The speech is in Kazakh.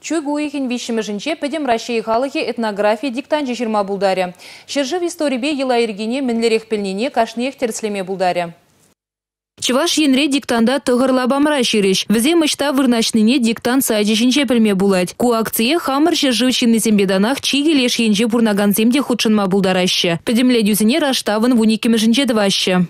Чуйгуихин вишімішінче пәдем Рашей халыхи этнография диктанчы жирма бұлдары. Шыржыв историбе ела ергене мінлерек пілнене кашнех терслеме бұлдары. Чываш енре диктанда тұғырлабамра ширеш. Візе мышта вырначныне диктан сайды жінче пілме булать. Ку акция хамыр жыржывшинны зембеданах чигелеш енже бурнаган земде худшынма бұлдарашы. Пәдемле дюзіне раштавын вуникімі жінче